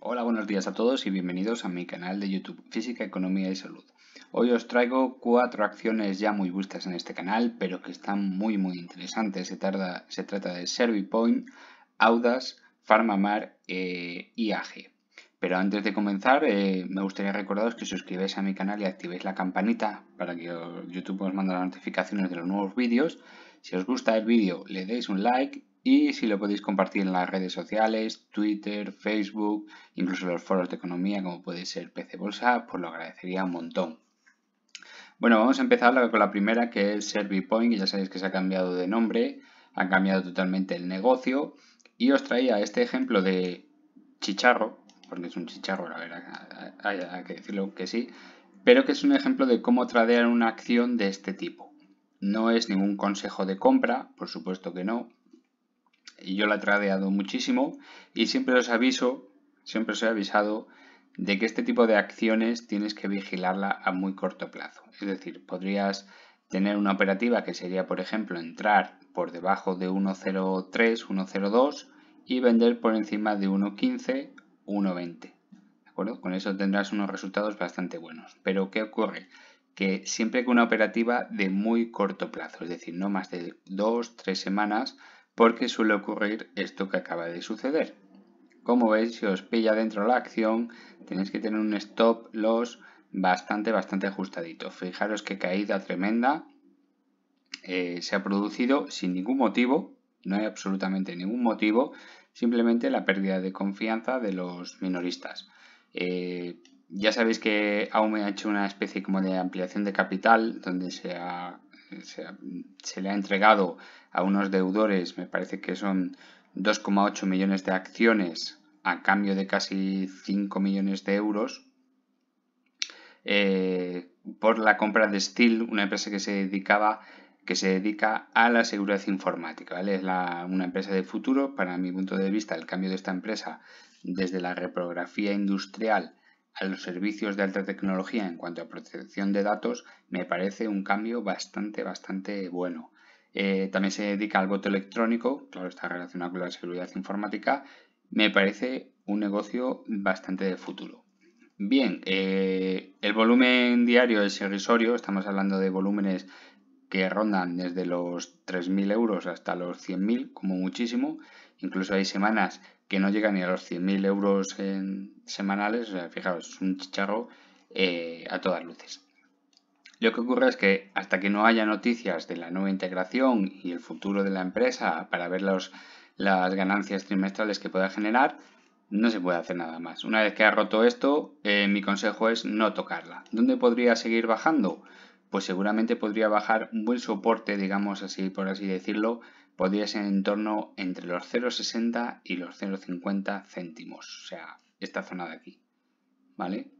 Hola, buenos días a todos y bienvenidos a mi canal de YouTube Física, Economía y Salud. Hoy os traigo cuatro acciones ya muy vistas en este canal, pero que están muy muy interesantes. Se, tarda, se trata de Servipoint, Audas, Farmamar y eh, AG. Pero antes de comenzar, eh, me gustaría recordaros que suscribáis a mi canal y activéis la campanita para que YouTube os mande las notificaciones de los nuevos vídeos. Si os gusta el vídeo, le deis un like y si lo podéis compartir en las redes sociales, Twitter, Facebook, incluso los foros de economía como puede ser PC Bolsa, pues lo agradecería un montón. Bueno, vamos a empezar con la primera que es ServiPoint, que ya sabéis que se ha cambiado de nombre, ha cambiado totalmente el negocio y os traía este ejemplo de chicharro, porque es un chicharro, la verdad, hay, que decirlo que sí, pero que es un ejemplo de cómo tradear una acción de este tipo. No es ningún consejo de compra, por supuesto que no, yo la he tradeado muchísimo y siempre os aviso, siempre os he avisado de que este tipo de acciones tienes que vigilarla a muy corto plazo. Es decir, podrías tener una operativa que sería, por ejemplo, entrar por debajo de 1.03, 1.02 y vender por encima de 1.15, 1.20. acuerdo? Con eso tendrás unos resultados bastante buenos. Pero ¿qué ocurre? Que siempre que una operativa de muy corto plazo, es decir, no más de dos, tres semanas, porque suele ocurrir esto que acaba de suceder. Como veis, si os pilla dentro la acción, tenéis que tener un stop loss bastante, bastante ajustadito. Fijaros qué caída tremenda eh, se ha producido sin ningún motivo, no hay absolutamente ningún motivo, simplemente la pérdida de confianza de los minoristas. Eh, ya sabéis que Aume ha hecho una especie como de ampliación de capital, donde se ha se, le ha entregado a unos deudores, me parece que son 2,8 millones de acciones a cambio de casi 5 millones de euros eh, por la compra de Steel, una empresa que se dedicaba que se dedica a la seguridad informática. Es una empresa de futuro. Para mi punto de vista, el cambio de esta empresa desde la reprografía industrial a los servicios de alta tecnología en cuanto a protección de datos me parece un cambio bastante, bastante bueno. Eh, también se dedica al voto electrónico, claro, está relacionado con la seguridad informática. Me parece un negocio bastante de futuro. Bien, eh, el volumen diario es irrisorio, estamos hablando de volúmenes que rondan desde los 3.000 euros hasta los 100.000 como muchísimo. Incluso hay semanas que no llega ni a los 100.000 euros en semanales, o fijaos, es un chicharro eh, a todas luces. Lo que ocurre es que hasta que no haya noticias de la nueva integración y el futuro de la empresa para ver las ganancias trimestrales que pueda generar, no se puede hacer nada más. Una vez que ha roto esto, eh, mi consejo es no tocarla. ¿Dónde podría seguir bajando? pues seguramente podría bajar un buen soporte, digamos así, por así decirlo, podría ser en torno entre los 0,60 y los 0,50 céntimos, o sea, esta zona de aquí, ¿vale?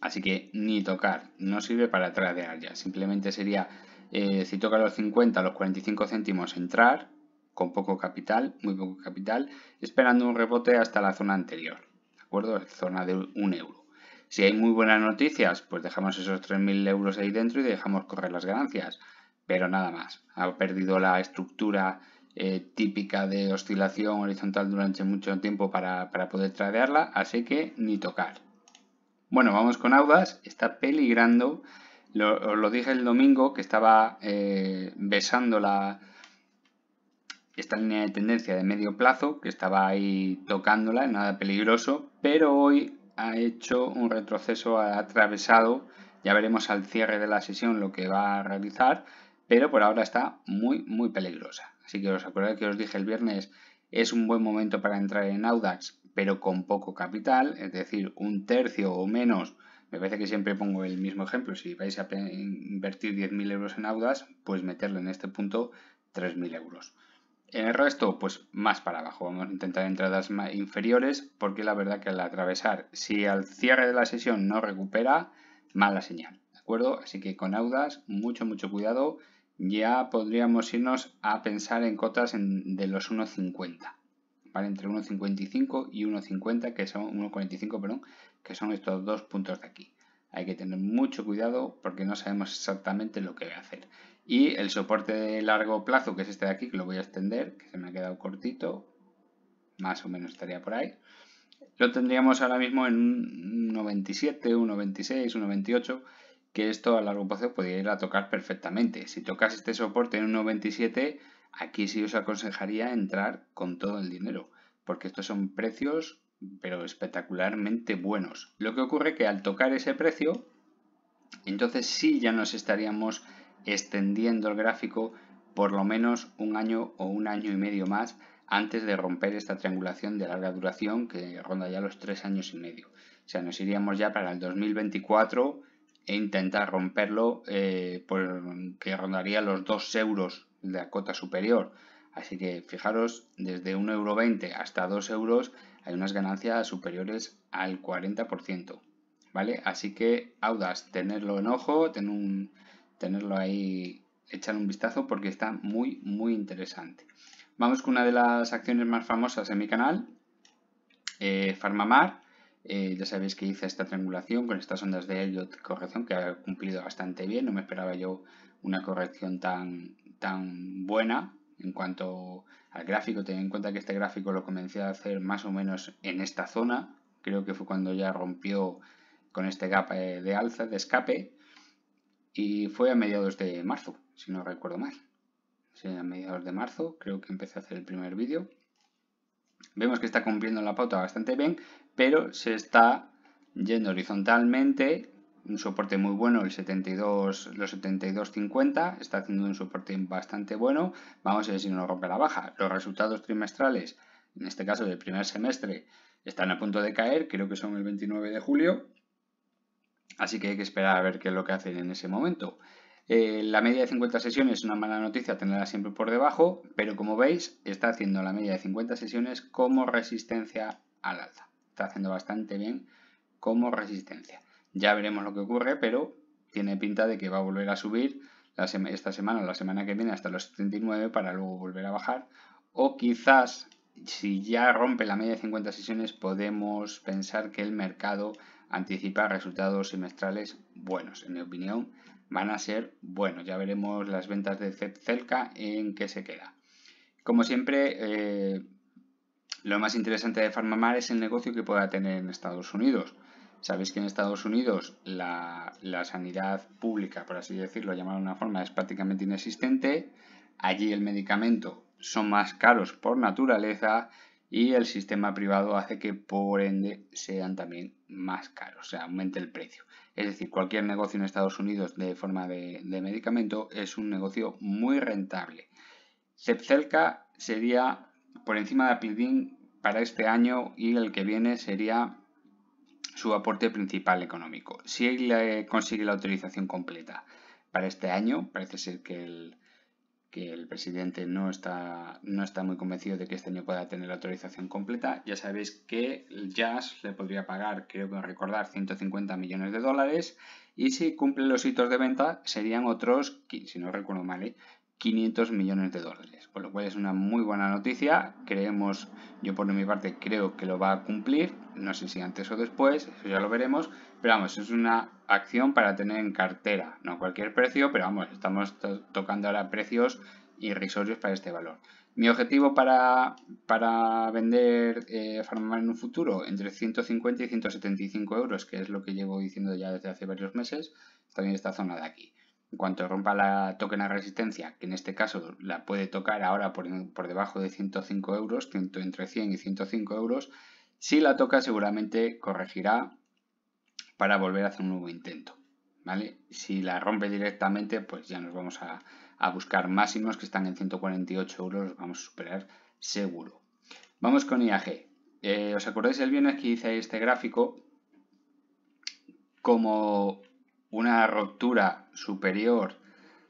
Así que ni tocar, no sirve para tradear ya, simplemente sería, eh, si toca los 50, los 45 céntimos, entrar con poco capital, muy poco capital, esperando un rebote hasta la zona anterior, ¿de acuerdo? Zona de un euro. Si hay muy buenas noticias, pues dejamos esos 3.000 euros ahí dentro y dejamos correr las ganancias. Pero nada más, ha perdido la estructura eh, típica de oscilación horizontal durante mucho tiempo para, poder tradearla, así que ni tocar. Bueno, vamos con Audas, está peligrando, lo, os lo dije el domingo que estaba eh, besando la, esta línea de tendencia de medio plazo, que estaba ahí tocándola, nada peligroso, pero hoy ha hecho un retroceso, ha atravesado, ya veremos al cierre de la sesión lo que va a realizar, pero por ahora está muy, muy peligrosa. Así que os acordáis que os dije el viernes, es un buen momento para entrar en Audax, pero con poco capital, es decir, un tercio o menos. Me parece que siempre pongo el mismo ejemplo. Si vais a invertir 10.000 euros en Audax, pues meterle en este punto 3.000 euros. El resto, pues más para abajo. Vamos a intentar entradas inferiores porque la verdad que al atravesar, si al cierre de la sesión no recupera, mala señal. ¿De acuerdo? Así que con Audas, mucho, mucho cuidado. Ya podríamos irnos a pensar en cotas de los 1.50. Entre 1.55 y 1.50, que son 1.45, perdón, que son estos dos puntos de aquí. Hay que tener mucho cuidado porque no sabemos exactamente lo que va a hacer. Y el soporte de largo plazo, que es este de aquí, que lo voy a extender, que se me ha quedado cortito, más o menos estaría por ahí, lo tendríamos ahora mismo en un 97, un 96, que esto a largo plazo podría ir a tocar perfectamente. Si tocas este soporte en un 97, aquí sí os aconsejaría entrar con todo el dinero, porque estos son precios pero espectacularmente buenos. Lo que ocurre que al tocar ese precio, entonces sí ya nos estaríamos extendiendo el gráfico por lo menos un año o un año y medio más antes de romper esta triangulación de larga duración que ronda ya los tres años y medio. O sea, nos iríamos ya para el 2024 e intentar romperlo eh, por, que rondaría los dos euros de la cota superior. Así que fijaros, desde 1,20€ hasta 2 euros hay unas ganancias superiores al 40%. ¿Vale? Así que Audas, tenerlo en ojo, tener un, tenerlo ahí, echar un vistazo porque está muy, muy interesante. Vamos con una de las acciones más famosas en mi canal, eh, Farmamar. Eh, ya sabéis que hice esta triangulación con estas ondas de Elliot corrección que ha cumplido bastante bien. No me esperaba yo una corrección tan, tan buena en cuanto al gráfico. Ten en cuenta que este gráfico lo comencé a hacer más o menos en esta zona. Creo que fue cuando ya rompió con este gap eh, de alza, de escape. Y fue a mediados de marzo, si no recuerdo mal. Sí, a mediados de marzo creo que empecé a hacer el primer vídeo. Vemos que está cumpliendo la pauta bastante bien, pero se está yendo horizontalmente. Un soporte muy bueno, el 72, los 72.50, está haciendo un soporte bastante bueno. Vamos a ver si no rompe la baja. Los resultados trimestrales, en este caso del primer semestre, están a punto de caer, creo que son el 29 de julio. Así que hay que esperar a ver qué es lo que hacen en ese momento. Eh, la media de 50 sesiones es una mala noticia tenerla siempre por debajo, pero como veis está haciendo la media de 50 sesiones como resistencia al alza. Está haciendo bastante bien como resistencia. Ya veremos lo que ocurre, pero tiene pinta de que va a volver a subir esta semana o la semana que viene hasta los 79 para luego volver a bajar. O quizás si ya rompe la media de 50 sesiones podemos pensar que el mercado anticipa resultados semestrales buenos. En mi opinión, van a ser buenos. Ya veremos las ventas de Celca en qué se queda. Como siempre, eh, lo más interesante de Farmamar es el negocio que pueda tener en Estados Unidos. Sabéis que en Estados Unidos la, la sanidad pública, por así decirlo, llamada de una forma, es prácticamente inexistente. Allí el medicamento son más caros por naturaleza y el sistema privado hace que por ende sean también más caros, o sea, aumente el precio. Es decir, cualquier negocio en Estados Unidos de forma de, medicamento es un negocio muy rentable. Cepcelca sería por encima de Apildin para este año y el que viene sería su aporte principal económico. Si él consigue la autorización completa para este año, parece ser que el, que el presidente no está, no está muy convencido de que este año pueda tener la autorización completa. Ya sabéis que el Jazz le podría pagar, creo que recordar, 150 millones de dólares y si cumple los hitos de venta serían otros, si no recuerdo mal, 500 ¿eh? millones de dólares, por lo cual es una muy buena noticia, creemos, yo por mi parte creo que lo va a cumplir, no sé si antes o después, eso ya lo veremos, pero vamos, es una acción para tener en cartera, no cualquier precio, pero vamos, estamos tocando ahora precios irrisorios para este valor. Mi objetivo para, para vender eh, en un futuro, entre 150 y 175 euros, que es lo que llevo diciendo ya desde hace varios meses, está en esta zona de aquí. En cuanto rompa la toque la resistencia, que en este caso la puede tocar ahora por, por debajo de 105 euros, entre 100 y 105 euros, si la toca seguramente corregirá para volver a hacer un nuevo intento. ¿Vale? Si la rompe directamente, pues ya nos vamos a, buscar máximos que están en 148 euros, los vamos a superar seguro. Vamos con IAG. Eh, ¿Os acordáis el viernes que hice este gráfico? Como una ruptura superior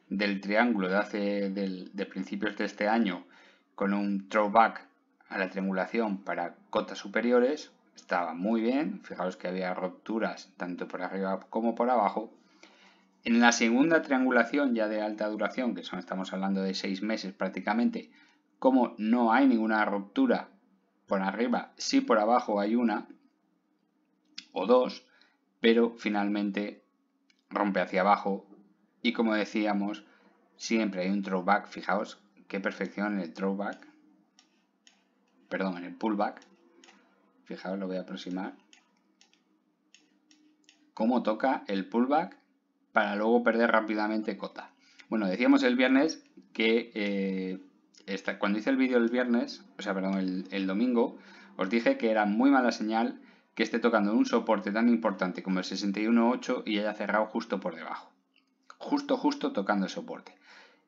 del triángulo de, hace, de principios de este año con un throwback a la triangulación para cotas superiores, estaba muy bien, fijaos que había rupturas tanto por arriba como por abajo. En la segunda triangulación ya de alta duración, que son, estamos hablando de seis meses prácticamente, como no hay ninguna ruptura por arriba, sí por abajo hay una o dos, pero finalmente rompe hacia abajo y como decíamos, siempre hay un throwback, fijaos qué perfección en el throwback, perdón, en el pullback, Fijaos, lo voy a aproximar. Cómo toca el pullback para luego perder rápidamente cota. Bueno, decíamos el viernes que eh, cuando hice el vídeo el viernes, o sea, perdón, el, domingo, os dije que era muy mala señal que esté tocando un soporte tan importante como el 61.8 y haya cerrado justo por debajo. Justo, justo tocando el soporte.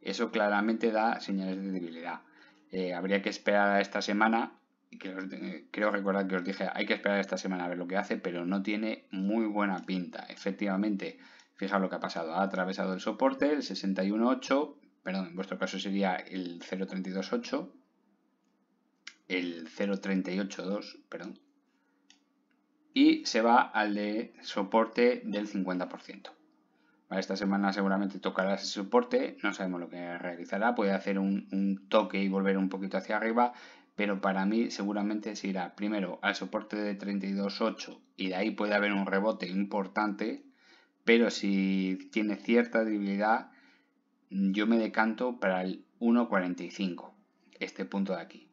Eso claramente da señales de debilidad. Eh, habría que esperar a esta semana que creo recordar que os dije, hay que esperar esta semana a ver lo que hace, pero no tiene muy buena pinta. Efectivamente, fijaos lo que ha pasado, ha atravesado el soporte, el 61.8, perdón, en vuestro caso sería el 0.328, el 0.382, perdón, y se va al de soporte del 50%. esta semana seguramente tocará ese soporte, no sabemos lo que realizará, puede hacer un, un toque y volver un poquito hacia arriba, pero para mí seguramente se irá primero al soporte de 32.8 y de ahí puede haber un rebote importante, pero si tiene cierta debilidad, yo me decanto para el 1.45, este punto de aquí.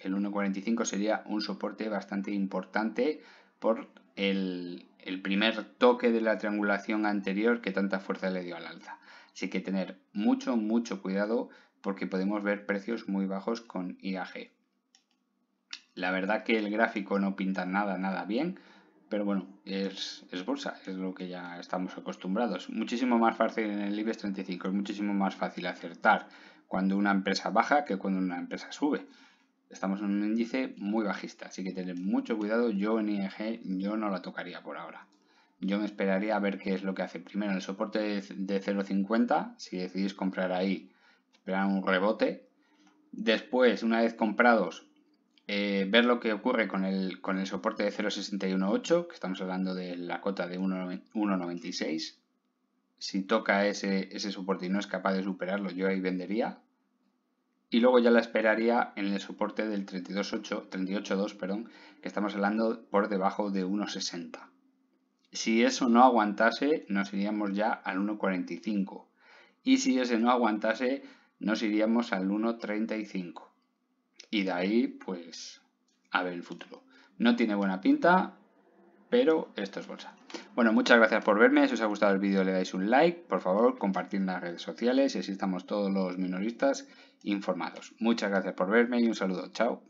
El 1.45 sería un soporte bastante importante por el, primer toque de la triangulación anterior que tanta fuerza le dio al alza. Así que tener mucho, mucho cuidado porque podemos ver precios muy bajos con IAG. La verdad que el gráfico no pinta nada, nada bien, pero bueno, es, es, bolsa, es lo que ya estamos acostumbrados. Muchísimo más fácil en el IBEX 35, es muchísimo más fácil acertar cuando una empresa baja que cuando una empresa sube. Estamos en un índice muy bajista, así que tener mucho cuidado. Yo en IAG, yo no la tocaría por ahora. Yo me esperaría a ver qué es lo que hace. Primero, el soporte de 0.50, si decidís comprar ahí, un rebote. Después, una vez comprados, eh, ver lo que ocurre con el, con el soporte de 0.618, que estamos hablando de la cota de 1.96. Si toca ese, soporte y no es capaz de superarlo, yo ahí vendería. Y luego ya la esperaría en el soporte del 32.8, 38.2, perdón, que estamos hablando por debajo de 1.60. Si eso no aguantase, nos iríamos ya al 1.45. Y si ese no aguantase, nos iríamos al 1.35. Y de ahí, pues, a ver el futuro. No tiene buena pinta, pero esto es bolsa. Bueno, muchas gracias por verme. Si os ha gustado el vídeo le dais un like, por favor, compartid en las redes sociales y así estamos todos los minoristas informados. Muchas gracias por verme y un saludo. Chao.